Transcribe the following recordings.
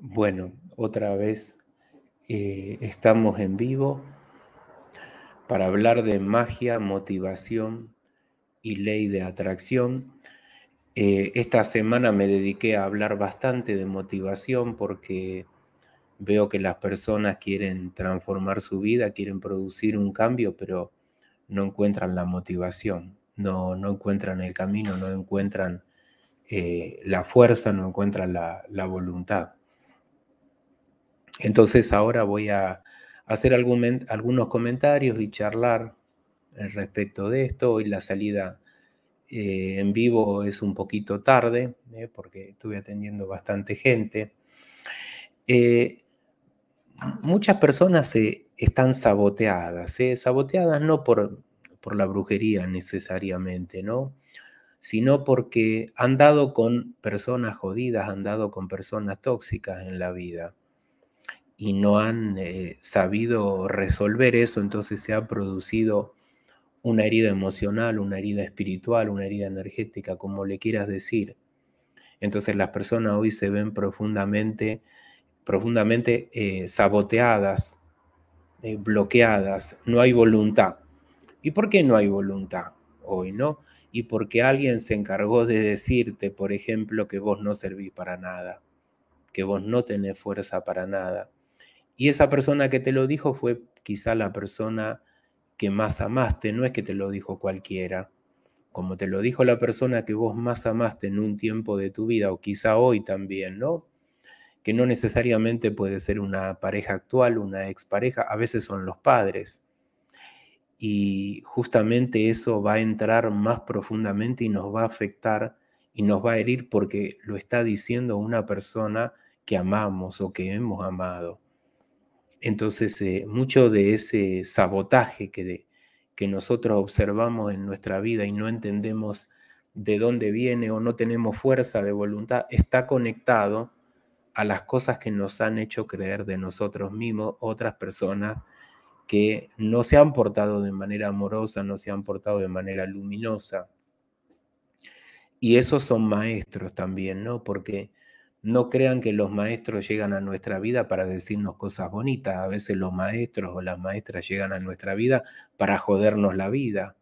Bueno, otra vez eh, estamos en vivo para hablar de magia, motivación y ley de atracción. Eh, esta semana me dediqué a hablar bastante de motivación porque veo que las personas quieren transformar su vida, quieren producir un cambio, pero no encuentran la motivación, no, encuentran el camino, no encuentran eh, la fuerza, no encuentran la voluntad. Entonces ahora voy a hacer algunos comentarios y charlar eh, respecto de esto. Hoy la salida eh, en vivo es un poquito tarde, eh, porque estuve atendiendo bastante gente. muchas personas están saboteadas, saboteadas no por, por la brujería necesariamente, ¿no? sino porque han dado con personas jodidas, han dado con personas tóxicas en la vida y no han eh, sabido resolver eso, entonces se ha producido una herida emocional, una herida espiritual, una herida energética, como le quieras decir. Entonces las personas hoy se ven profundamente, profundamente eh, saboteadas, eh, bloqueadas, no hay voluntad. ¿Y por qué no hay voluntad hoy, no? Y porque alguien se encargó de decirte, por ejemplo, que vos no servís para nada, que vos no tenés fuerza para nada, y esa persona que te lo dijo fue quizá la persona que más amaste, no es que te lo dijo cualquiera. Como te lo dijo la persona que vos más amaste en un tiempo de tu vida, o quizá hoy también, ¿no? Que no necesariamente puede ser una pareja actual, una expareja, a veces son los padres. Y justamente eso va a entrar más profundamente y nos va a afectar y nos va a herir porque lo está diciendo una persona que amamos o que hemos amado. Entonces, eh, mucho de ese sabotaje que, que nosotros observamos en nuestra vida y no entendemos de dónde viene o no tenemos fuerza de voluntad, está conectado a las cosas que nos han hecho creer de nosotros mismos otras personas que no se han portado de manera amorosa, no se han portado de manera luminosa. Y esos son maestros también, ¿no? Porque no crean que los maestros llegan a nuestra vida para decirnos cosas bonitas. A veces los maestros o las maestras llegan a nuestra vida para jodernos la vida.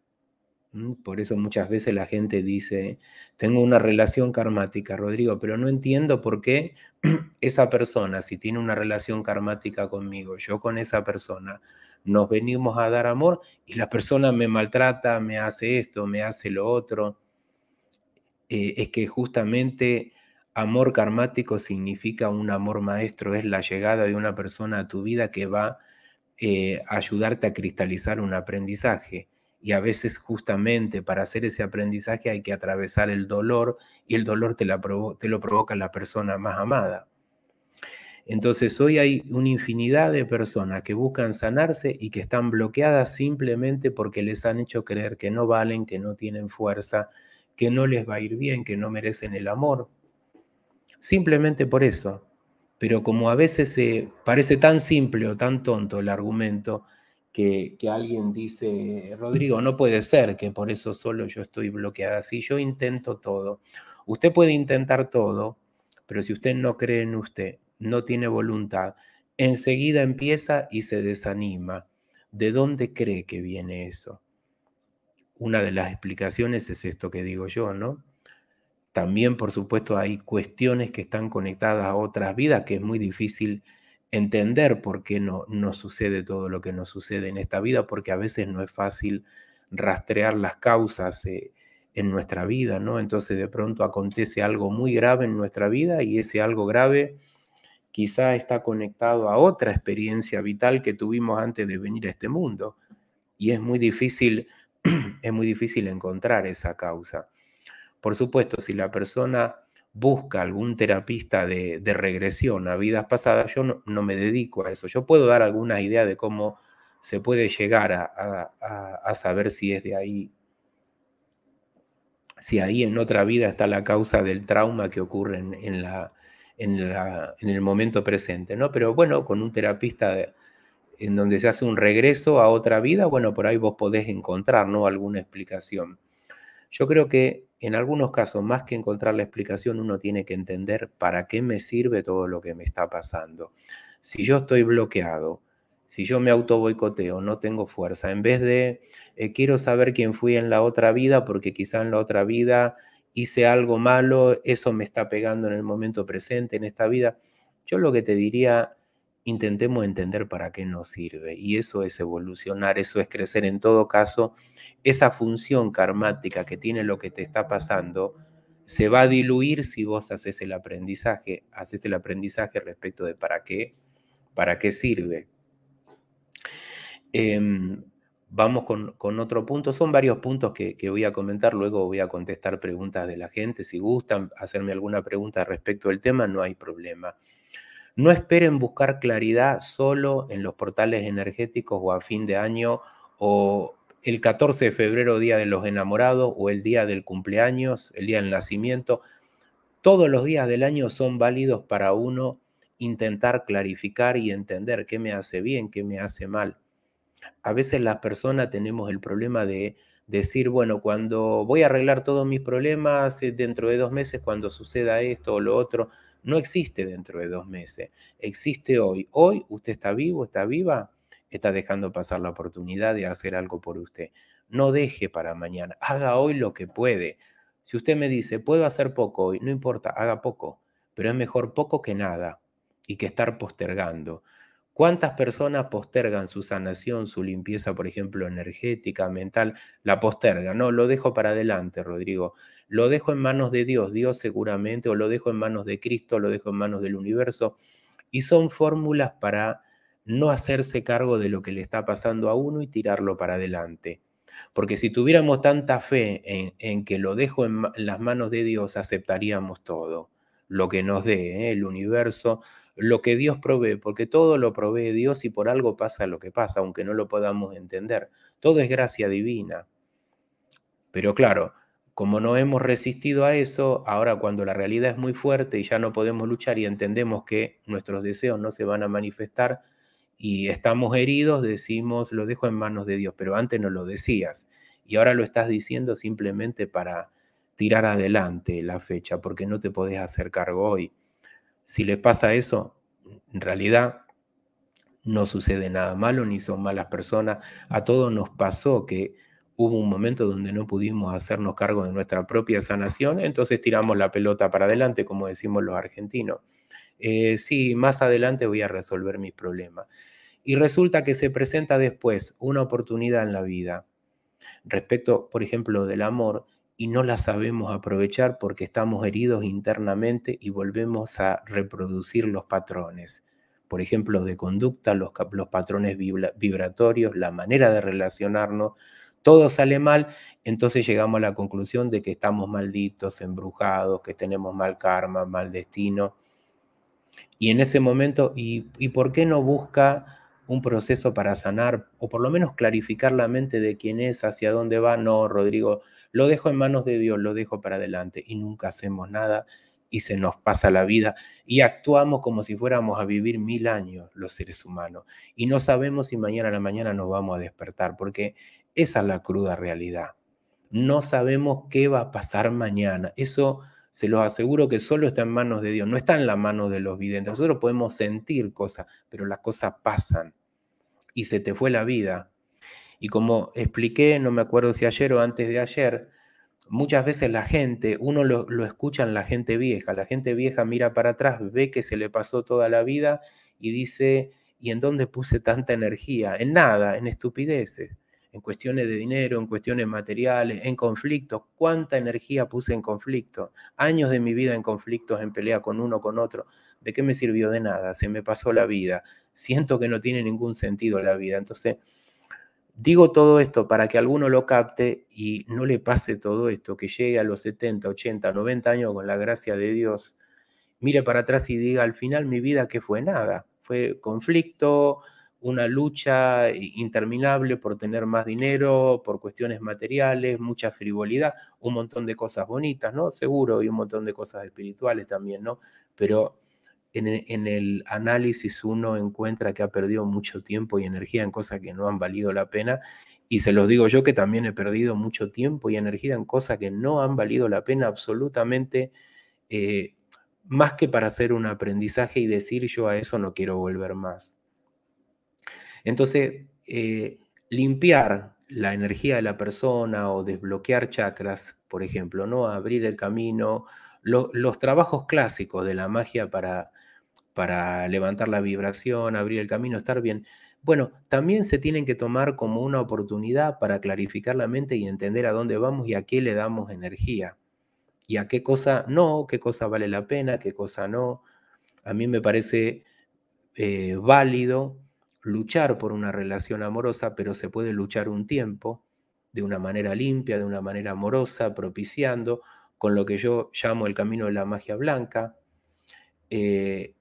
Mm, por eso muchas veces la gente dice, tengo una relación karmática, Rodrigo, pero no entiendo por qué esa persona, si tiene una relación karmática conmigo, yo con esa persona, nos venimos a dar amor y la persona me maltrata, me hace esto, me hace lo otro. Eh, es que justamente Amor karmático significa un amor maestro, es la llegada de una persona a tu vida que va eh, a ayudarte a cristalizar un aprendizaje. Y a veces justamente para hacer ese aprendizaje hay que atravesar el dolor y el dolor te lo provoca la persona más amada. Entonces hoy hay una infinidad de personas que buscan sanarse y que están bloqueadas simplemente porque les han hecho creer que no valen, que no tienen fuerza, que no les va a ir bien, que no merecen el amor. Simplemente por eso. Pero como a veces se parece tan simple o tan tonto el argumento que, que alguien dice, Rodrigo, no puede ser que por eso solo yo estoy bloqueada. Si yo intento todo, usted puede intentar todo, pero si usted no cree en usted, no tiene voluntad, enseguida empieza y se desanima. ¿De dónde cree que viene eso? Una de las explicaciones es esto que digo yo, ¿no? También, por supuesto, hay cuestiones que están conectadas a otras vidas que es muy difícil entender por qué no, sucede todo lo que nos sucede en esta vida, porque a veces no es fácil rastrear las causas eh, en nuestra vida, ¿no? Entonces de pronto acontece algo muy grave en nuestra vida y ese algo grave quizá está conectado a otra experiencia vital que tuvimos antes de venir a este mundo. Y es muy difícil, es muy difícil encontrar esa causa. Por supuesto, si la persona busca algún terapista de, regresión a vidas pasadas, yo no, me dedico a eso. Yo puedo dar alguna idea de cómo se puede llegar a, saber si es de ahí, si ahí en otra vida está la causa del trauma que ocurre en, la, en, el momento presente, ¿no? Pero bueno, con un terapista en donde se hace un regreso a otra vida, bueno, por ahí vos podés encontrar, ¿no? Alguna explicación. Yo creo que en algunos casos, más que encontrar la explicación, uno tiene que entender para qué me sirve todo lo que me está pasando. Si yo estoy bloqueado, si yo me auto boicoteo, no tengo fuerza, en vez de eh, quiero saber quién fui en la otra vida, porque quizá en la otra vida hice algo malo, eso me está pegando en el momento presente, en esta vida, yo lo que te diría intentemos entender para qué nos sirve. Y eso es evolucionar, eso es crecer. En todo caso, esa función karmática que tiene lo que te está pasando se va a diluir si vos haces el aprendizaje, haces el aprendizaje respecto de para qué, para qué sirve. Em, vamos con, otro punto. Son varios puntos que, que, voy a comentar. Luego voy a contestar preguntas de la gente. Si gustan hacerme alguna pregunta respecto al tema, no hay problema. No esperen buscar claridad solo en los portales energéticos o a fin de año o el 14 de febrero, Día de los Enamorados, o el día del cumpleaños, el día del nacimiento. Todos los días del año son válidos para uno intentar clarificar y entender qué me hace bien, qué me hace mal. A veces las personas tenemos el problema de decir, bueno, cuando voy a arreglar todos mis problemas eh, dentro de dos meses, cuando suceda esto o lo otro, no existe dentro de dos meses, existe hoy. Hoy usted está vivo, está viva, está dejando pasar la oportunidad de hacer algo por usted. No deje para mañana, haga hoy lo que puede. Si usted me dice, puedo hacer poco hoy, no importa, haga poco, pero es mejor poco que nada y que estar postergando. ¿Cuántas personas postergan su sanación, su limpieza, por ejemplo, energética, mental? La posterga, No, lo dejo para adelante, Rodrigo. Lo dejo en manos de Dios, Dios seguramente, o lo dejo en manos de Cristo, lo dejo en manos del universo. Y son fórmulas para no hacerse cargo de lo que le está pasando a uno y tirarlo para adelante. Porque si tuviéramos tanta fe en, que lo dejo en, las manos de Dios, aceptaríamos todo, lo que nos dé ¿eh? el universo, lo que Dios provee, porque todo lo provee Dios y por algo pasa lo que pasa, aunque no lo podamos entender. Todo es gracia divina. Pero claro, como no hemos resistido a eso, ahora cuando la realidad es muy fuerte y ya no podemos luchar y entendemos que nuestros deseos no se van a manifestar y estamos heridos, decimos, lo dejo en manos de Dios, pero antes no lo decías y ahora lo estás diciendo simplemente para tirar adelante la fecha, porque no te podés hacer cargo hoy. Si les pasa eso, en realidad no sucede nada malo ni son malas personas. A todos nos pasó que hubo un momento donde no pudimos hacernos cargo de nuestra propia sanación, entonces tiramos la pelota para adelante, como decimos los argentinos. Eh, sí, más adelante voy a resolver mis problemas. Y resulta que se presenta después una oportunidad en la vida respecto, por ejemplo, del amor, y no la sabemos aprovechar porque estamos heridos internamente y volvemos a reproducir los patrones. Por ejemplo, de conducta, los, patrones vibratorios, la manera de relacionarnos, todo sale mal, entonces llegamos a la conclusión de que estamos malditos, embrujados, que tenemos mal karma, mal destino. Y en ese momento, y por qué no busca un proceso para sanar o por lo menos clarificar la mente de quién es, hacia dónde va. No, Rodrigo, lo dejo en manos de Dios, lo dejo para adelante y nunca hacemos nada y se nos pasa la vida y actuamos como si fuéramos a vivir mil años los seres humanos y no sabemos si mañana a la mañana nos vamos a despertar porque esa es la cruda realidad. No sabemos qué va a pasar mañana. Eso se los aseguro que solo está en manos de Dios, no está en la mano de los videntes. Nosotros podemos sentir cosas, pero las cosas pasan y se te fue la vida. Y como expliqué, no me acuerdo si ayer o antes de ayer, muchas veces la gente, uno lo, lo escucha en la gente vieja, la gente vieja mira para atrás, ve que se le pasó toda la vida y dice, ¿y en dónde puse tanta energía? En nada, en estupideces en cuestiones de dinero, en cuestiones materiales, en conflictos. ¿Cuánta energía puse en conflicto? Años de mi vida en conflictos, en pelea con uno, con otro. ¿De qué me sirvió de nada? Se me pasó la vida. Siento que no tiene ningún sentido la vida. Entonces, digo todo esto para que alguno lo capte y no le pase todo esto, que llegue a los 70, 80, 90 años con la gracia de Dios, mire para atrás y diga, al final mi vida que fue nada. Fue conflicto, una lucha interminable por tener más dinero, por cuestiones materiales, mucha frivolidad, un montón de cosas bonitas, ¿no? Seguro, y un montón de cosas espirituales también, ¿no? Pero e-, en, el análisis uno encuentra que ha perdido mucho tiempo y energía en cosas que no han valido la pena. Y se los digo yo que también he perdido mucho tiempo y energía en cosas que no han valido la pena absolutamente. Eh, más que para hacer un aprendizaje y decir yo a eso no quiero volver más. Entonces, eh, limpiar la energía de la persona o desbloquear chakras, por ejemplo, ¿no? Abrir el camino, los trabajos clásicos de la magia para, para levantar la vibración, abrir el camino, estar bien. Bueno, también se tienen que tomar como una oportunidad para clarificar la mente y entender a dónde vamos y a qué le damos energía. Y a qué cosa no, qué cosa vale la pena, qué cosa no. A mí me parece eh, válido luchar por una relación amorosa, pero se puede luchar un tiempo de una manera limpia, de una manera amorosa, propiciando, con lo que yo llamo el camino de la magia blanca. Eh,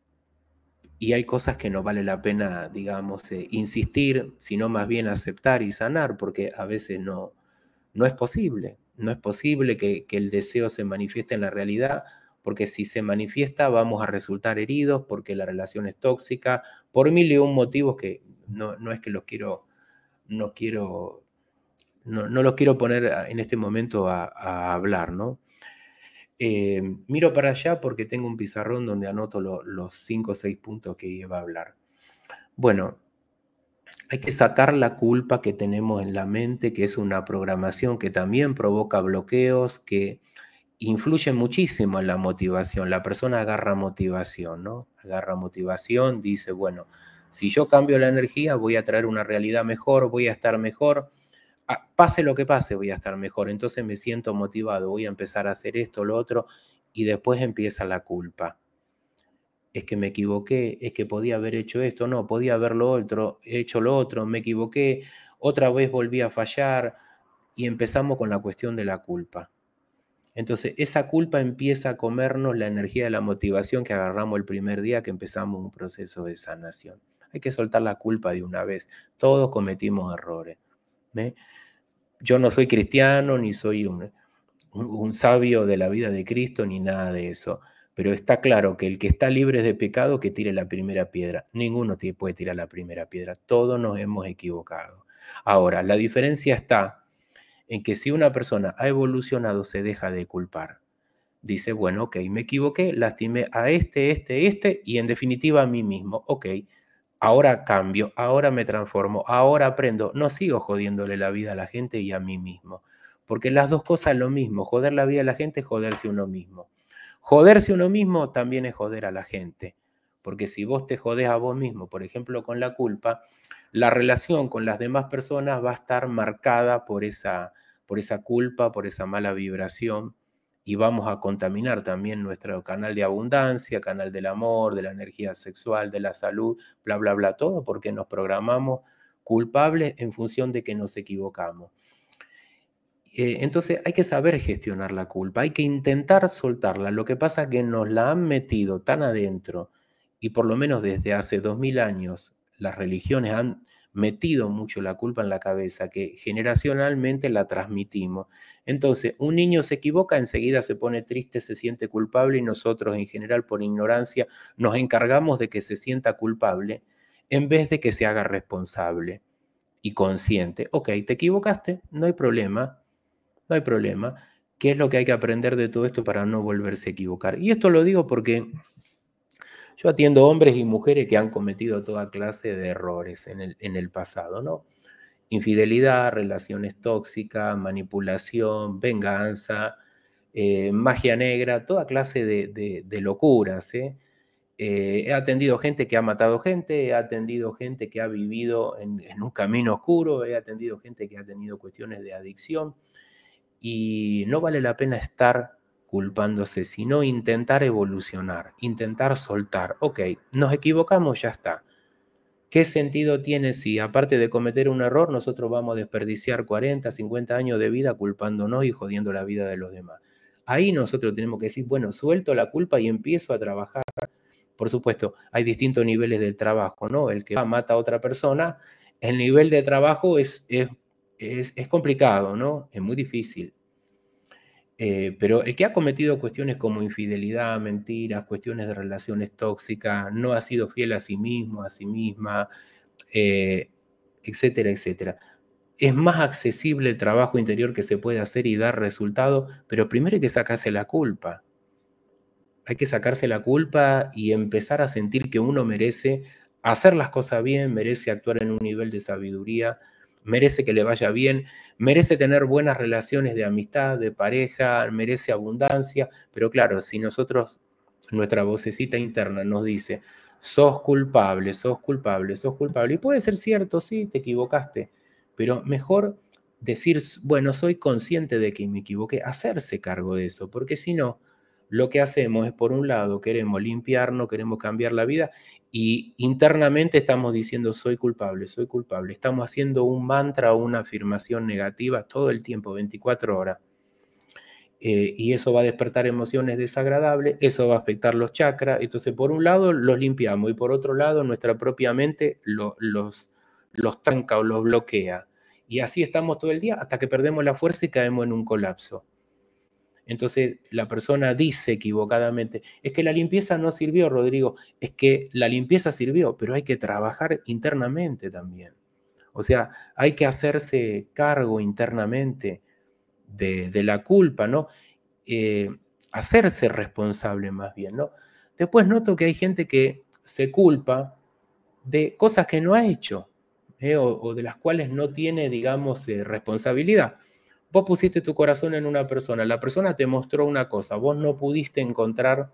y hay cosas que no vale la pena, digamos, insistir, sino más bien aceptar y sanar, porque a veces no, no es posible. No es posible que, que el deseo se manifieste en la realidad porque si se manifiesta vamos a resultar heridos, porque la relación es tóxica, por mil y un motivos que no, es que los quiero, no quiero, no, los quiero poner en este momento a, hablar, ¿no? Eh, miro para allá porque tengo un pizarrón donde anoto los cinco o seis puntos que iba a hablar. Bueno, hay que sacar la culpa que tenemos en la mente, que es una programación que también provoca bloqueos, que influye muchísimo en la motivación. La persona agarra motivación, ¿no? Agarra motivación, dice, bueno, si yo cambio la energía, voy a traer una realidad mejor, voy a estar mejor. Ah, pase lo que pase, voy a estar mejor. Entonces me siento motivado, voy a empezar a hacer esto, lo otro, y después empieza la culpa. Es que me equivoqué, es que podía haber hecho esto, no, podía haberlo otro, hecho lo otro, me equivoqué, otra vez volví a fallar, y empezamos con la cuestión de la culpa entonces, esa culpa empieza a comernos la energía de la motivación que agarramos el primer día que empezamos un proceso de sanación. Hay que soltar la culpa de una vez. Todos cometimos errores. Yo no soy cristiano, ni soy un, un sabio de la vida de Cristo, ni nada de eso. Pero está claro que el que está libre de pecado, que tire la primera piedra. Ninguno puede tirar la primera piedra. Todos nos hemos equivocado. Ahora, la diferencia está en que si una persona ha evolucionado se deja de culpar. Dice, bueno, ok, me equivoqué, lastimé a este, este, este y en definitiva a mí mismo. Ok, ahora cambio, ahora me transformo, ahora aprendo, no sigo jodiéndole la vida a la gente y a mí mismo. Porque las dos cosas son lo mismo, joder la vida a la gente es joderse uno mismo. Joderse uno mismo también es joder a la gente. Porque si vos te jodés a vos mismo, por ejemplo, con la culpa, la relación con las demás personas va a estar marcada por esa, por esa culpa, por esa mala vibración y vamos a contaminar también nuestro canal de abundancia, canal del amor, de la energía sexual, de la salud, bla, bla, bla, todo, porque nos programamos culpables en función de que nos equivocamos. Eh, entonces hay que saber gestionar la culpa, hay que intentar soltarla. Lo que pasa es que nos la han metido tan adentro, y por lo menos desde hace 2000 años las religiones han metido mucho la culpa en la cabeza, que generacionalmente la transmitimos. Entonces, un niño se equivoca, enseguida se pone triste, se siente culpable y nosotros en general por ignorancia nos encargamos de que se sienta culpable en vez de que se haga responsable y consciente. Ok, te equivocaste, no hay problema, no hay problema. ¿Qué es lo que hay que aprender de todo esto para no volverse a equivocar? Y esto lo digo porque yo atiendo hombres y mujeres que han cometido toda clase de errores en el, pasado, ¿no? Infidelidad, relaciones tóxicas, manipulación, venganza, eh, magia negra, toda clase de, locuras, ¿eh? ¿eh? he atendido gente que ha matado gente, he atendido gente que ha vivido en, en, un camino oscuro, he atendido gente que ha tenido cuestiones de adicción y no vale la pena estar culpándose, sino intentar evolucionar, intentar soltar. Ok, nos equivocamos, ya está. ¿Qué sentido tiene si, aparte de cometer un error, nosotros vamos a desperdiciar 40, 50 años de vida culpándonos y jodiendo la vida de los demás? Ahí nosotros tenemos que decir, bueno, suelto la culpa y empiezo a trabajar. Por supuesto, hay distintos niveles del trabajo, ¿no? El que va, mata a otra persona, el nivel de trabajo es, es, es complicado, ¿no? Es muy difícil. Eh, pero el que ha cometido cuestiones como infidelidad, mentiras, cuestiones de relaciones tóxicas, no ha sido fiel a sí mismo, a sí misma, eh, etcétera, etcétera. Es más accesible el trabajo interior que se puede hacer y dar resultado, pero primero hay que sacarse la culpa. Hay que sacarse la culpa y empezar a sentir que uno merece hacer las cosas bien, merece actuar en un nivel de sabiduría, merece que le vaya bien, merece tener buenas relaciones de amistad, de pareja, merece abundancia, pero claro, si nosotros, nuestra vocecita interna nos dice, sos culpable, sos culpable, sos culpable, y puede ser cierto, sí, te equivocaste, pero mejor decir, bueno, soy consciente de que me equivoqué, hacerse cargo de eso, porque si no, lo que hacemos es, por un lado, queremos limpiarnos, queremos cambiar la vida y internamente estamos diciendo soy culpable, soy culpable. Estamos haciendo un mantra o una afirmación negativa todo el tiempo, 24 horas. Eh, y eso va a despertar emociones desagradables, eso va a afectar los chakras. Entonces, por un lado, los limpiamos y por otro lado, nuestra propia mente los, los tranca o los bloquea. Y así estamos todo el día hasta que perdemos la fuerza y caemos en un colapso. Entonces la persona dice equivocadamente, es que la limpieza no sirvió, Rodrigo, es que la limpieza sirvió, pero hay que trabajar internamente también. O sea, hay que hacerse cargo internamente de, la culpa, ¿no? Eh, hacerse responsable más bien, ¿no? Después noto que hay gente que se culpa de cosas que no ha hecho ¿eh? o, de las cuales no tiene, digamos, eh, responsabilidad. Vos pusiste tu corazón en una persona, la persona te mostró una cosa, vos no pudiste encontrar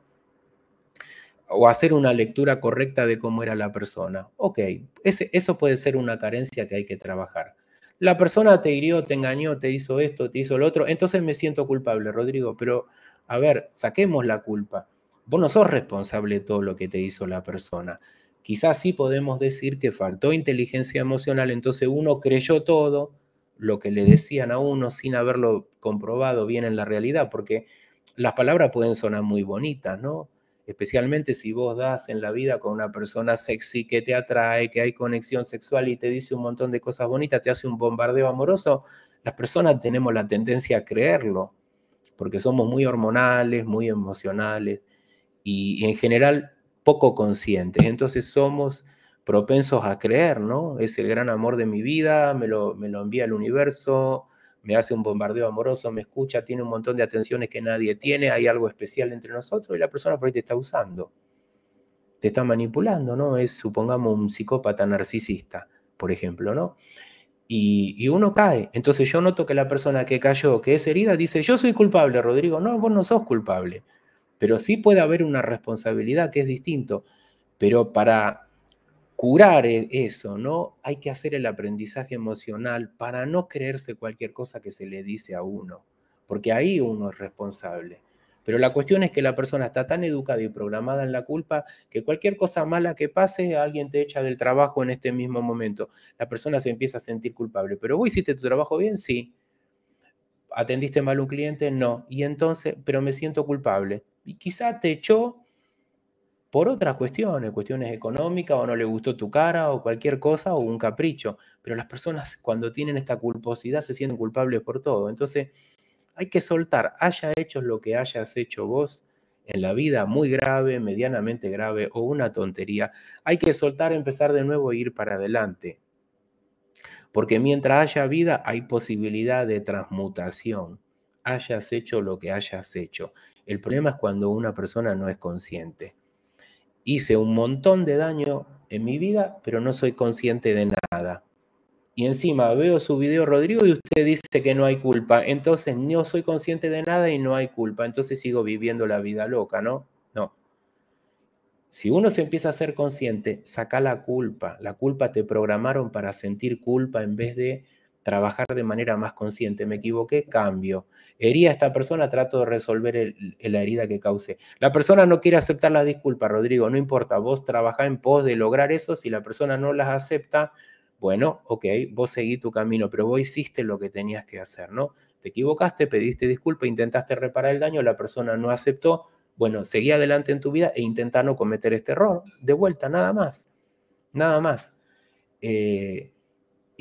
o hacer una lectura correcta de cómo era la persona. Ok, eso puede ser una carencia que hay que trabajar. La persona te hirió, te engañó, te hizo esto, te hizo lo otro, entonces me siento culpable, Rodrigo, pero a ver, saquemos la culpa. Vos no sos responsable de todo lo que te hizo la persona. Quizás sí podemos decir que faltó inteligencia emocional, entonces uno creyó todo, lo que le decían a uno sin haberlo comprobado bien en la realidad, porque las palabras pueden sonar muy bonitas, ¿no? Especialmente si vos das en la vida con una persona sexy que te atrae, que hay conexión sexual y te dice un montón de cosas bonitas, te hace un bombardeo amoroso, las personas tenemos la tendencia a creerlo, porque somos muy hormonales, muy emocionales y, en general poco conscientes. Entonces somos propensos a creer, ¿no? Es el gran amor de mi vida, me lo, me lo envía el universo, me hace un bombardeo amoroso, me escucha, tiene un montón de atenciones que nadie tiene, hay algo especial entre nosotros y la persona por ahí te está usando, te está manipulando, ¿no? Es, supongamos, un psicópata narcisista, por ejemplo, ¿no? Y, y uno cae. Entonces yo noto que la persona que cayó, que es herida, dice, yo soy culpable, Rodrigo. No, vos no sos culpable. Pero sí puede haber una responsabilidad que es distinto. Pero para curar e-, eso, ¿no? Hay que hacer el aprendizaje emocional para no creerse cualquier cosa que se le dice a uno, porque ahí uno es responsable. Pero la cuestión es que la persona está tan educada y programada en la culpa que cualquier cosa mala que pase, alguien te echa del trabajo en este mismo momento. La persona se empieza a sentir culpable. Pero vos hiciste tu trabajo bien, sí. ¿Atendiste mal un cliente? No. Y entonces, pero me siento culpable. Y quizá te echó por otras cuestiones, cuestiones económicas o no le gustó tu cara o cualquier cosa o un capricho. Pero las personas cuando tienen esta culposidad se sienten culpables por todo. Entonces hay que soltar, haya hecho lo que hayas hecho vos en la vida, muy grave, medianamente grave o una tontería, hay que soltar, empezar de nuevo e ir para adelante. Porque mientras haya vida hay posibilidad de transmutación, hayas hecho lo que hayas hecho. El problema es cuando una persona no es consciente hice un montón de daño en mi vida, pero no soy consciente de nada. Y encima veo su video, Rodrigo, y usted dice que no hay culpa. Entonces no soy consciente de nada y no hay culpa. Entonces sigo viviendo la vida loca, ¿no? No. Si uno se empieza a ser consciente, saca la culpa. La culpa te programaron para sentir culpa en vez de trabajar de manera más consciente. Me equivoqué, cambio. Hería a esta persona, trato de resolver la herida que causé. La persona no quiere aceptar la disculpa, Rodrigo, no importa. Vos trabajás en pos de lograr eso. Si la persona no las acepta, bueno, ok, vos seguí tu camino, pero vos hiciste lo que tenías que hacer, ¿no? Te equivocaste, pediste disculpa, intentaste reparar el daño, la persona no aceptó. Bueno, seguí adelante en tu vida e intenta no cometer este error. De vuelta, nada más. Nada más. Eh,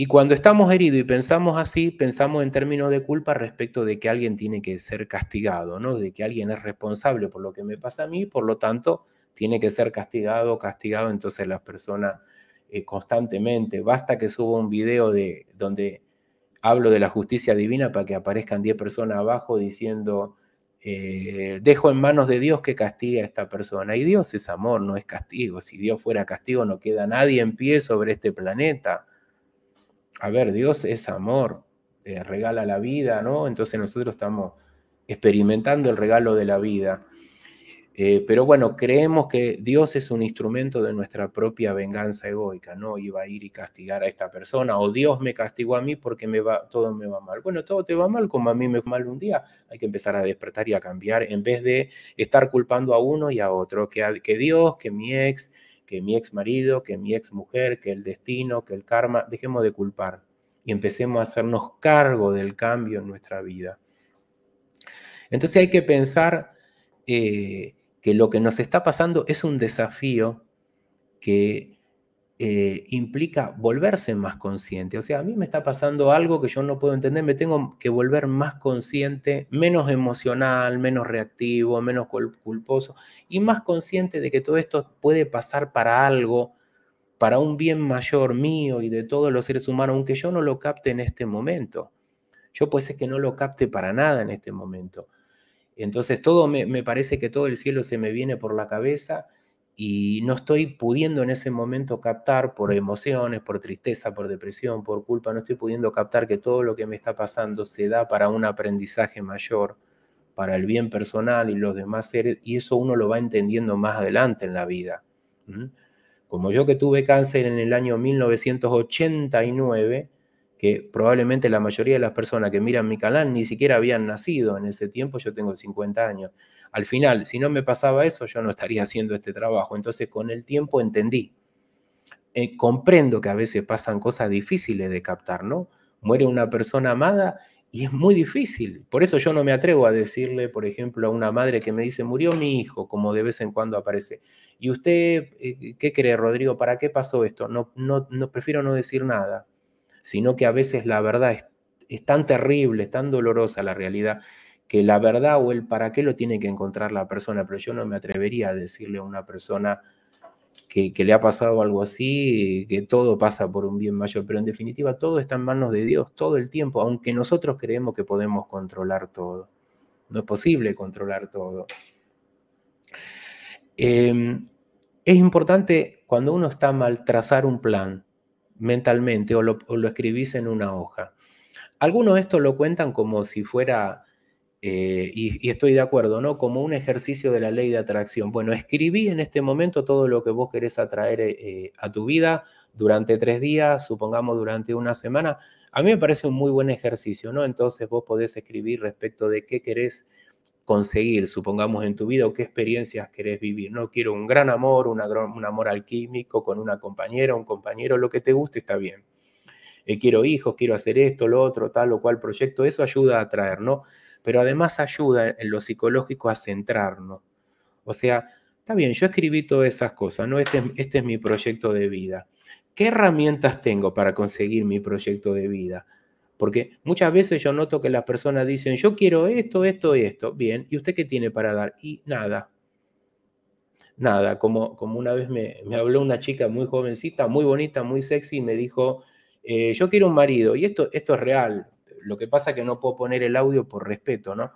y cuando estamos heridos y pensamos así, pensamos en términos de culpa respecto de que alguien tiene que ser castigado, ¿no? De que alguien es responsable por lo que me pasa a mí, por lo tanto, tiene que ser castigado, castigado, entonces las personas eh, constantemente, basta que suba un video de donde hablo de la justicia divina para que aparezcan 10 personas abajo diciendo, eh, dejo en manos de Dios que castigue a esta persona. Y Dios es amor, no es castigo. Si Dios fuera castigo, no queda nadie en pie sobre este planeta a ver, Dios es amor, eh, regala la vida, ¿no? Entonces nosotros estamos experimentando el regalo de la vida. Eh, pero bueno, creemos que Dios es un instrumento de nuestra propia venganza egoica, ¿no? Iba a ir y castigar a esta persona, o Dios me castigó a mí porque me va, todo me va mal. Bueno, todo te va mal, como a mí me va mal un día, hay que empezar a despertar y a cambiar en vez de estar culpando a uno y a otro, que, que Dios, que mi ex, que mi ex marido, que mi ex mujer, que el destino, que el karma, dejemos de culpar y empecemos a hacernos cargo del cambio en nuestra vida. Entonces hay que pensar eh, que lo que nos está pasando es un desafío que eh, implica volverse más consciente. O sea, a mí me está pasando algo que yo no puedo entender, me tengo que volver más consciente, menos emocional, menos reactivo, menos culposo y más consciente de que todo esto puede pasar para algo, para un bien mayor mío y de todos los seres humanos, aunque yo no lo capte en este momento. Yo pues es que no lo capte para nada en este momento. Entonces todo me parece que todo el cielo se me viene por la cabeza y no estoy pudiendo en ese momento captar por emociones, por tristeza, por depresión, por culpa, no estoy pudiendo captar que todo lo que me está pasando se da para un aprendizaje mayor, para el bien personal y los demás seres, y eso uno lo va entendiendo más adelante en la vida. Como yo que tuve cáncer en el año 1989, que probablemente la mayoría de las personas que miran mi canal ni siquiera habían nacido en ese tiempo, yo tengo 50 años al final, si no me pasaba eso, yo no estaría haciendo este trabajo. Entonces, con el tiempo entendí. Eh, comprendo que a veces pasan cosas difíciles de captar, ¿no? Muere una persona amada y es muy difícil. Por eso yo no me atrevo a decirle, por ejemplo, a una madre que me dice, murió mi hijo, como de vez en cuando aparece. ¿Y usted eh, qué cree, Rodrigo? ¿Para qué pasó esto? No, no, prefiero no decir nada, sino que a veces la verdad es, es tan terrible, es tan dolorosa la realidad, que la verdad o el para qué lo tiene que encontrar la persona, pero yo no me atrevería a decirle a una persona que, le ha pasado algo así, que todo pasa por un bien mayor, pero en definitiva todo está en manos de Dios todo el tiempo, aunque nosotros creemos que podemos controlar todo. No es posible controlar todo. Em, es importante cuando uno está mal trazar un plan mentalmente o lo, lo escribís en una hoja. Algunos de estos lo cuentan como si fuera eh, y, estoy de acuerdo, ¿no? Como un ejercicio de la ley de atracción. Bueno, escribí en este momento todo lo que vos querés atraer eh, a tu vida durante tres días, supongamos durante una semana. A mí me parece un muy buen ejercicio, ¿no? Entonces vos podés escribir respecto de qué querés conseguir, supongamos, en tu vida o qué experiencias querés vivir, ¿no? Quiero un gran amor, un amor alquímico con una compañera, un compañero, lo que te guste está bien. Eh, quiero hijos, quiero hacer esto, lo otro, tal o cual proyecto, eso ayuda a atraer, ¿no? pero además ayuda en lo psicológico a centrarnos. O sea, está bien, yo escribí todas esas cosas, ¿no? Este, este es mi proyecto de vida. ¿Qué herramientas tengo para conseguir mi proyecto de vida? Porque muchas veces yo noto que las personas dicen, yo quiero esto, esto, y esto. Bien, ¿y usted qué tiene para dar? Y nada. Nada, como, como una vez me, habló una chica muy jovencita, muy bonita, muy sexy, y me dijo, eh, yo quiero un marido. Y esto, esto es real. Lo que pasa es que no puedo poner el audio por respeto, ¿no?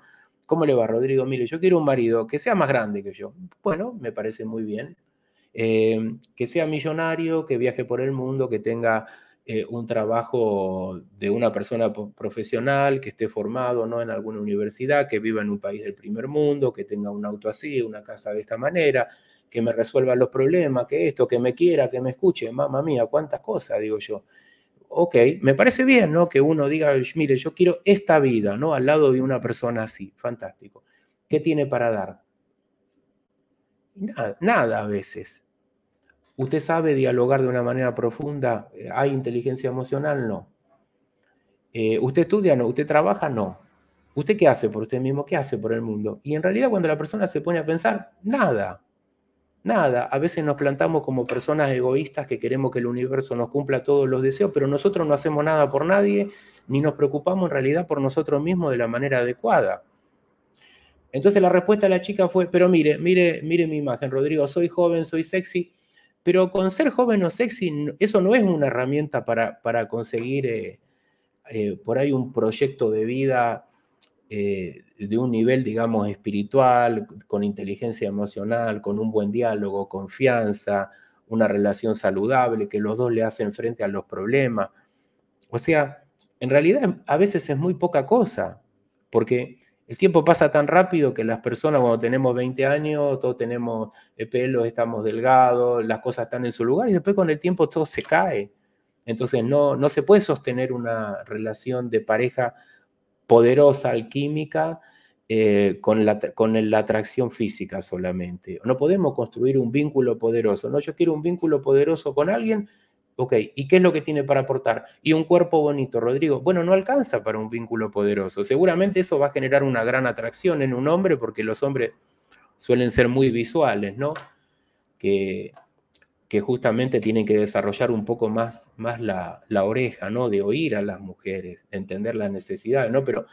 ¿Cómo le va, Rodrigo? Mire, yo quiero un marido que sea más grande que yo. Bueno, me parece muy bien. Eh, que sea millonario, que viaje por el mundo, que tenga eh, un trabajo de una persona profesional, que esté formado ¿no? en alguna universidad, que viva en un país del primer mundo, que tenga un auto así, una casa de esta manera, que me resuelva los problemas, que esto, que me quiera, que me escuche, mamá mía, cuántas cosas, digo yo ok, me parece bien, ¿no? Que uno diga, mire, yo quiero esta vida, ¿no? Al lado de una persona así, fantástico. ¿Qué tiene para dar? Nada, nada a veces. ¿Usted sabe dialogar de una manera profunda? Eh, ¿Hay inteligencia emocional? No. Eh, ¿Usted estudia? No. ¿Usted trabaja? No. ¿Usted qué hace por usted mismo? ¿Qué hace por el mundo? Y en realidad cuando la persona se pone a pensar, nada. Nada, a veces nos plantamos como personas egoístas que queremos que el universo nos cumpla todos los deseos, pero nosotros no hacemos nada por nadie, ni nos preocupamos en realidad por nosotros mismos de la manera adecuada. Entonces la respuesta de la chica fue, pero mire, mire, mire mi imagen, Rodrigo, soy joven, soy sexy, pero con ser joven o sexy, eso no es una herramienta para, conseguir eh, eh, por ahí un proyecto de vida eh, de un nivel, digamos, espiritual, con inteligencia emocional, con un buen diálogo, confianza, una relación saludable, que los dos le hacen frente a los problemas. O sea, en realidad a veces es muy poca cosa, porque el tiempo pasa tan rápido que las personas cuando tenemos 20 años, todos tenemos eh, pelos, estamos delgados, las cosas están en su lugar y después con el tiempo todo se cae. Entonces no, no se puede sostener una relación de pareja poderosa alquímica eh, con, la, con la atracción física solamente. No podemos construir un vínculo poderoso. No, yo quiero un vínculo poderoso con alguien. Ok, ¿y qué es lo que tiene para aportar? Y un cuerpo bonito, Rodrigo. Bueno, no alcanza para un vínculo poderoso. Seguramente eso va a generar una gran atracción en un hombre porque los hombres suelen ser muy visuales, ¿no? Que que justamente tienen que desarrollar un poco más, más la, oreja, ¿no? De oír a las mujeres, entender las necesidades, ¿no? Pero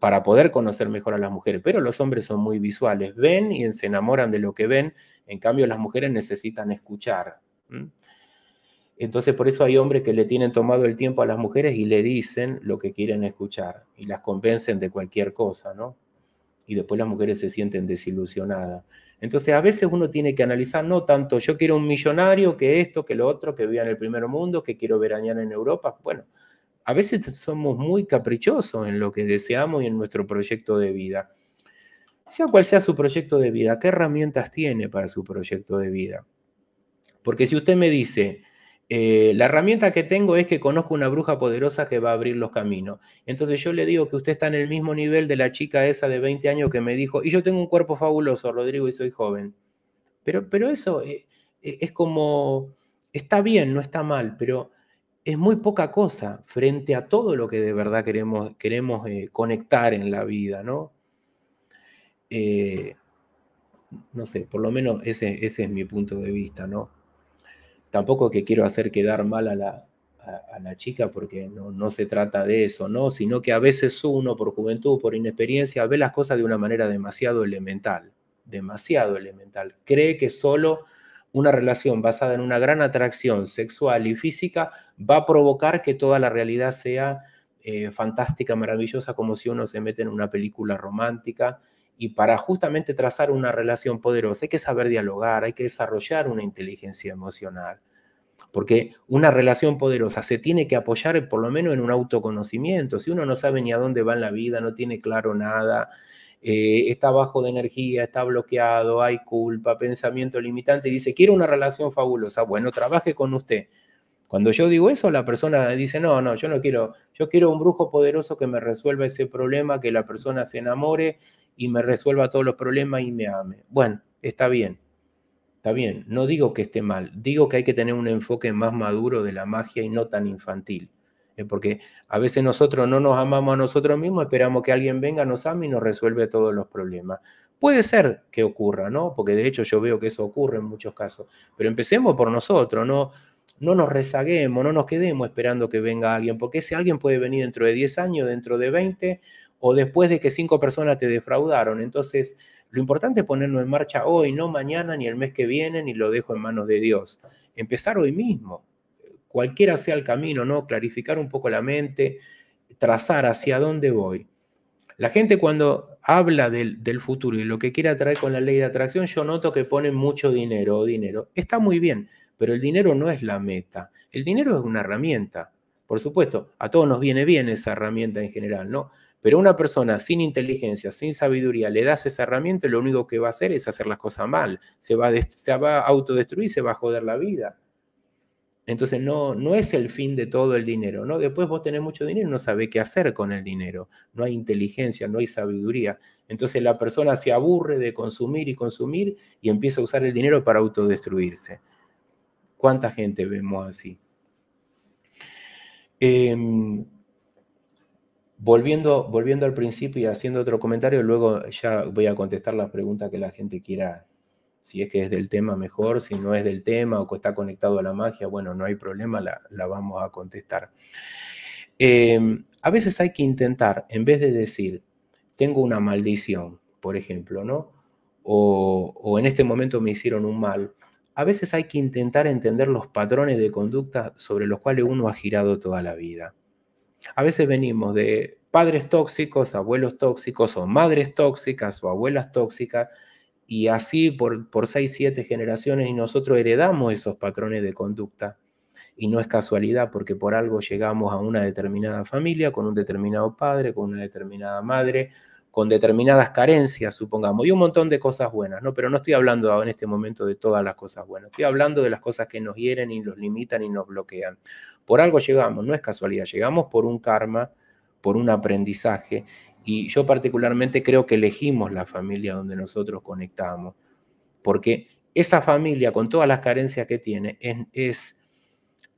para poder conocer mejor a las mujeres, pero los hombres son muy visuales, ven y se enamoran de lo que ven, en cambio las mujeres necesitan escuchar. Entonces por eso hay hombres que le tienen tomado el tiempo a las mujeres y le dicen lo que quieren escuchar y las convencen de cualquier cosa, ¿no? Y después las mujeres se sienten desilusionadas. Entonces a veces uno tiene que analizar, no tanto yo quiero un millonario, que esto, que lo otro, que viva en el primer mundo, que quiero veranear en Europa. Bueno, a veces somos muy caprichosos en lo que deseamos y en nuestro proyecto de vida. Sea cual sea su proyecto de vida, ¿qué herramientas tiene para su proyecto de vida? Porque si usted me dice, eh, la herramienta que tengo es que conozco una bruja poderosa que va a abrir los caminos. Entonces yo le digo que usted está en el mismo nivel de la chica esa de 20 años que me dijo, y yo tengo un cuerpo fabuloso, Rodrigo, y soy joven. Pero, pero eso eh, eh, es como, está bien, no está mal, pero es muy poca cosa frente a todo lo que de verdad queremos, queremos conectar en la vida, ¿no? no sé, por lo menos ese, ese es mi punto de vista, ¿no? tampoco que quiero hacer quedar mal a la, chica porque no, se trata de eso, ¿no? Sino que a veces uno, por juventud, por inexperiencia, ve las cosas de una manera demasiado elemental, demasiado elemental. Cree que solo una relación basada en una gran atracción sexual y física va a provocar que toda la realidad sea eh, fantástica, maravillosa, como si uno se mete en una película romántica y para justamente trazar una relación poderosa hay que saber dialogar, hay que desarrollar una inteligencia emocional. Porque una relación poderosa se tiene que apoyar por lo menos en un autoconocimiento. Si uno no sabe ni a dónde va en la vida, no tiene claro nada, eh, está bajo de energía, está bloqueado, hay culpa, pensamiento limitante, y dice, quiero una relación fabulosa. Bueno, trabaje con usted. Cuando yo digo eso, la persona dice, no, no, yo no quiero, yo quiero un brujo poderoso que me resuelva ese problema, que la persona se enamore y me resuelva todos los problemas y me ame. Bueno, está bien, está bien, no digo que esté mal, digo que hay que tener un enfoque más maduro de la magia y no tan infantil. Eh, porque a veces nosotros no nos amamos a nosotros mismos, esperamos que alguien venga, nos ame y nos resuelva todos los problemas. Puede ser que ocurra, ¿no? Porque de hecho yo veo que eso ocurre en muchos casos. Pero empecemos por nosotros, ¿no? no nos rezaguemos, no nos quedemos esperando que venga alguien, porque ese alguien puede venir dentro de 10 años, dentro de 20 o después de que cinco personas te defraudaron. Entonces, lo importante es ponernos en marcha hoy, no mañana, ni el mes que viene, ni lo dejo en manos de Dios. Empezar hoy mismo, cualquiera sea el camino, ¿no? Clarificar un poco la mente, trazar hacia dónde voy. La gente cuando habla del, futuro y lo que quiere atraer con la ley de atracción, yo noto que pone mucho dinero o dinero. Está muy bien pero el dinero no es la meta, el dinero es una herramienta. Por supuesto, a todos nos viene bien esa herramienta en general, ¿no? Pero una persona sin inteligencia, sin sabiduría, le das esa herramienta, y lo único que va a hacer es hacer las cosas mal, se va, se va a autodestruir, se va a joder la vida. Entonces no, no es el fin de todo el dinero, ¿no? Después vos tenés mucho dinero y no sabés qué hacer con el dinero, no hay inteligencia, no hay sabiduría. Entonces la persona se aburre de consumir y consumir y empieza a usar el dinero para autodestruirse. ¿Cuánta gente vemos así? Em, volviendo, volviendo al principio y haciendo otro comentario, luego ya voy a contestar las preguntas que la gente quiera, si es que es del tema mejor, si no es del tema o que está conectado a la magia, bueno, no hay problema, la, vamos a contestar. Em, a veces hay que intentar, en vez de decir, tengo una maldición, por ejemplo, ¿no? O, o en este momento me hicieron un mal, a veces hay que intentar entender los patrones de conducta sobre los cuales uno ha girado toda la vida. A veces venimos de padres tóxicos, abuelos tóxicos o madres tóxicas o abuelas tóxicas y así por, por 6, generaciones y nosotros heredamos esos patrones de conducta. Y no es casualidad porque por algo llegamos a una determinada familia, con un determinado padre, con una determinada madre, con determinadas carencias, supongamos, y un montón de cosas buenas, ¿no? Pero no estoy hablando en este momento de todas las cosas buenas, estoy hablando de las cosas que nos hieren y nos limitan y nos bloquean. Por algo llegamos, no es casualidad, llegamos por un karma, por un aprendizaje, y yo particularmente creo que elegimos la familia donde nosotros conectamos, porque esa familia con todas las carencias que tiene es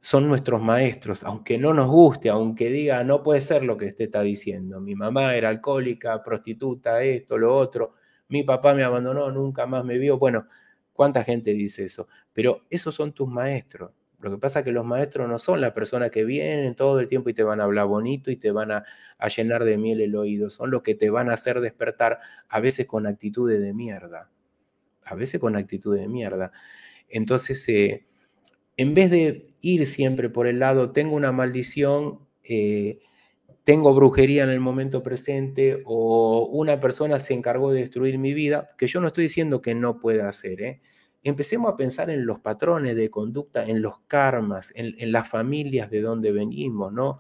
son nuestros maestros, aunque no nos guste, aunque diga, no puede ser lo que usted está diciendo. Mi mamá era alcohólica, prostituta, esto, lo otro. Mi papá me abandonó, nunca más me vio. Bueno, ¿cuánta gente dice eso? Pero esos son tus maestros. Lo que pasa es que los maestros no son las personas que vienen todo el tiempo y te van a hablar bonito y te van a, a, llenar de miel el oído. Son los que te van a hacer despertar, a veces con actitudes de mierda. A veces con actitudes de mierda. Entonces, eh, en vez de ir siempre por el lado, tengo una maldición, eh, tengo brujería en el momento presente o una persona se encargó de destruir mi vida, que yo no estoy diciendo que no pueda hacer, ¿eh? empecemos a pensar en los patrones de conducta, en los karmas, en, las familias de donde venimos, ¿no?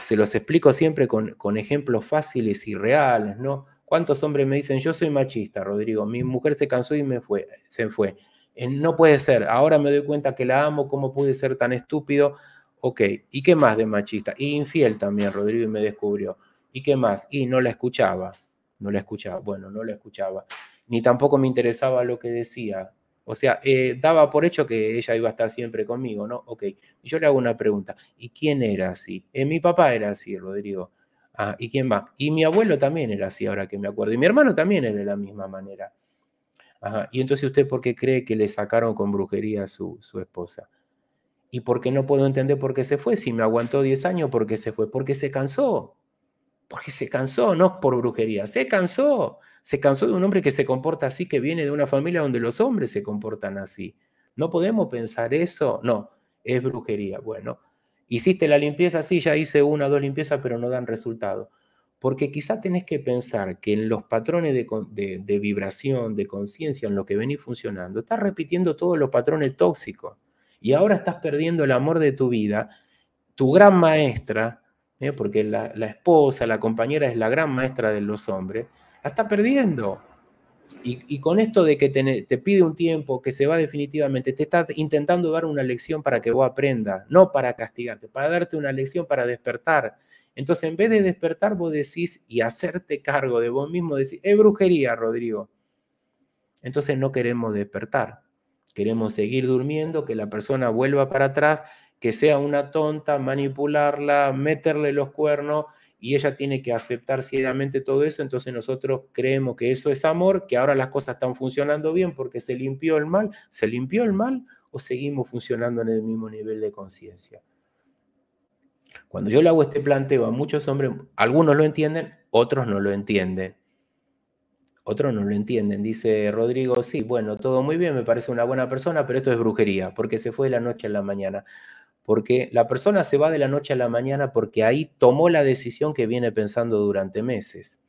Se los explico siempre con, ejemplos fáciles y reales, ¿no? ¿Cuántos hombres me dicen, yo soy machista, Rodrigo? Mi mujer se cansó y me fue, se fue. Eh, no puede ser, ahora me doy cuenta que la amo, ¿cómo pude ser tan estúpido? Ok, ¿y qué más de machista? Y infiel también, Rodrigo me descubrió. ¿Y qué más? Y no la escuchaba, no la escuchaba, bueno, no la escuchaba, ni tampoco me interesaba lo que decía. O sea, eh, daba por hecho que ella iba a estar siempre conmigo, ¿no? Ok, yo le hago una pregunta, ¿y quién era así? Eh, mi papá era así, Rodrigo. Ah, ¿y quién más? Y mi abuelo también era así, ahora que me acuerdo. Y mi hermano también es de la misma manera. Y entonces usted, ¿por qué cree que le sacaron con brujería a su, su esposa? ¿Y por qué no puedo entender por qué se fue? Si me aguantó 10 años, ¿por qué se fue? Porque se cansó. Porque se cansó, no por brujería, se cansó. Se cansó de un hombre que se comporta así, que viene de una familia donde los hombres se comportan así. No podemos pensar eso, no, es brujería. Bueno, hiciste la limpieza, sí, ya hice una o dos limpiezas, pero no dan resultado. Porque quizá tenés que pensar que en los patrones de, vibración, de conciencia, en lo que venís funcionando, estás repitiendo todos los patrones tóxicos. Y ahora estás perdiendo el amor de tu vida. Tu gran maestra, ¿eh? porque la, esposa, la compañera es la gran maestra de los hombres, la está perdiendo. Y, con esto de que te, pide un tiempo, que se va definitivamente, te está intentando dar una lección para que vos aprendas, no para castigarte, para darte una lección para despertar entonces, en vez de despertar, vos decís y hacerte cargo de vos mismo, decís, es brujería, Rodrigo. Entonces no queremos despertar. Queremos seguir durmiendo, que la persona vuelva para atrás, que sea una tonta, manipularla, meterle los cuernos y ella tiene que aceptar ciegamente todo eso. Entonces nosotros creemos que eso es amor, que ahora las cosas están funcionando bien porque se limpió el mal. ¿Se limpió el mal o seguimos funcionando en el mismo nivel de conciencia? Cuando yo le hago este planteo a muchos hombres, algunos lo entienden, otros no lo entienden. Otros no lo entienden. Dice Rodrigo, sí, bueno, todo muy bien, me parece una buena persona, pero esto es brujería, porque se fue de la noche a la mañana. Porque la persona se va de la noche a la mañana porque ahí tomó la decisión que viene pensando durante meses.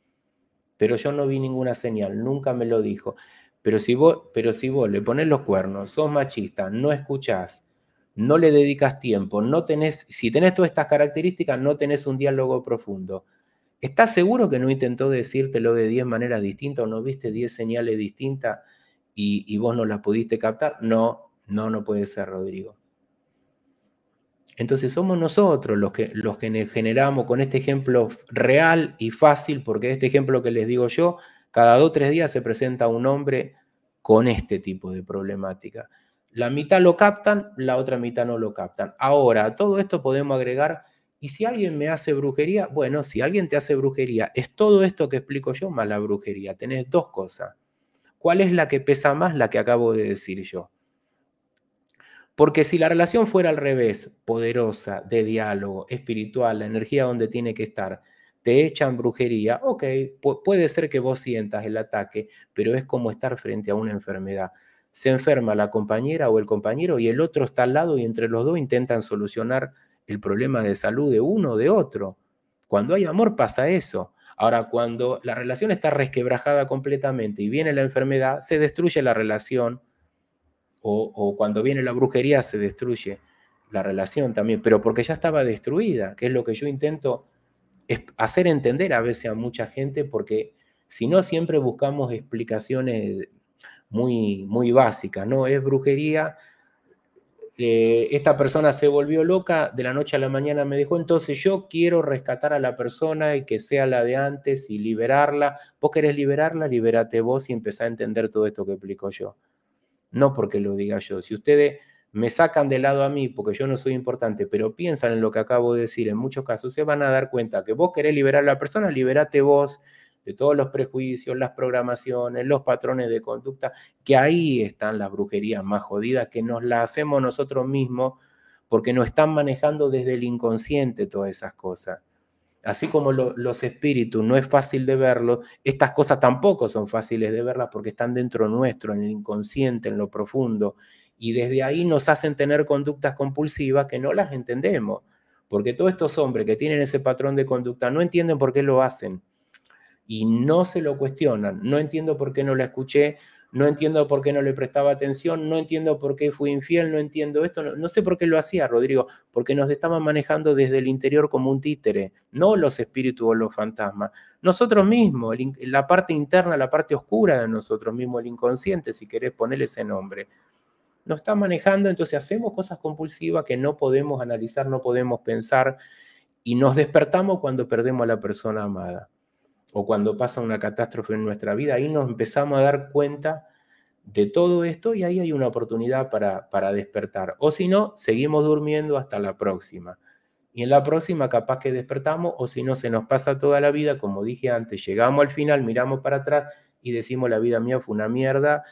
Pero yo no vi ninguna señal, nunca me lo dijo. Pero si vos, pero si vos le pones los cuernos, sos machista, no escuchás, no le dedicas tiempo, no tenés, si tenés todas estas características, no tenés un diálogo profundo. ¿Estás seguro que no intentó decírtelo de 10 maneras distintas o no viste 10 señales distintas y, vos no las pudiste captar? No, no, no puede ser, Rodrigo. Entonces somos nosotros los que, los que generamos con este ejemplo real y fácil, porque este ejemplo que les digo yo, cada dos o tres días se presenta un hombre con este tipo de problemática. La mitad lo captan, la otra mitad no lo captan. Ahora, todo esto podemos agregar, y si alguien me hace brujería, bueno, si alguien te hace brujería, es todo esto que explico yo mala brujería. Tenés dos cosas. ¿Cuál es la que pesa más? La que acabo de decir yo. Porque si la relación fuera al revés, poderosa, de diálogo, espiritual, la energía donde tiene que estar, te echan brujería, ok, puede ser que vos sientas el ataque, pero es como estar frente a una enfermedad se enferma la compañera o el compañero y el otro está al lado y entre los dos intentan solucionar el problema de salud de uno o de otro. Cuando hay amor pasa eso. Ahora, cuando la relación está resquebrajada completamente y viene la enfermedad, se destruye la relación. O, cuando viene la brujería, se destruye la relación también, pero porque ya estaba destruida, que es lo que yo intento hacer entender a veces a mucha gente, porque si no siempre buscamos explicaciones muy, muy ¿no? Es brujería. Eh, esta persona se volvió loca, de la noche a la mañana me dijo, entonces yo quiero rescatar a la persona y que sea la de antes y liberarla. Vos querés liberarla, liberate vos y empezá a entender todo esto que explico yo. No porque lo diga yo. Si ustedes me sacan de lado a mí porque yo no soy importante, pero piensan en lo que acabo de decir, en muchos casos se van a dar cuenta que vos querés liberar a la persona, liberate vos de todos los prejuicios, las programaciones, los patrones de conducta, que ahí están las brujerías más jodidas, que nos las hacemos nosotros mismos porque nos están manejando desde el inconsciente todas esas cosas. Así como los espíritus no es fácil de verlos, estas cosas tampoco son fáciles de verlas porque están dentro nuestro, en el inconsciente, en lo profundo. Y desde ahí nos hacen tener conductas compulsivas que no las entendemos. Porque todos estos hombres que tienen ese patrón de conducta no entienden por qué lo hacen y no se lo cuestionan. No entiendo por qué no la escuché, no entiendo por qué no le prestaba atención, no entiendo por qué fui infiel, no entiendo esto, no, sé por qué lo hacía, Rodrigo, porque nos estaban manejando desde el interior como un títere, no los espíritus o los fantasmas, nosotros mismos, la parte interna, la parte oscura de nosotros mismos, el inconsciente, si querés ponerle ese nombre. Nos está manejando, entonces hacemos cosas compulsivas que no podemos analizar, no podemos pensar y nos despertamos cuando perdemos a la persona amada o cuando pasa una catástrofe en nuestra vida, ahí nos empezamos a dar cuenta de todo esto y ahí hay una oportunidad para, para despertar. O si no, seguimos durmiendo hasta la próxima. Y en la próxima capaz que despertamos o si no, se nos pasa toda la vida, como dije antes, llegamos al final, miramos para atrás y decimos la vida mía fue una mierda,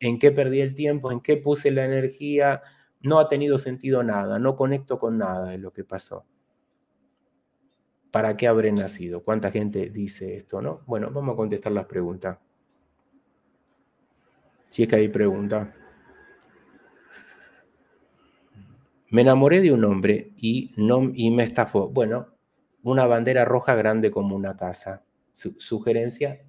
en qué perdí el tiempo, en qué puse la energía, no ha tenido sentido nada, no conecto con nada de lo que pasó. ¿para qué habré nacido? ¿Cuánta gente dice esto, no? Bueno, vamos a contestar las preguntas. Si es que hay preguntas. Me enamoré de un hombre y, no, y me estafó. Bueno, una bandera roja grande como una casa. sugerencia,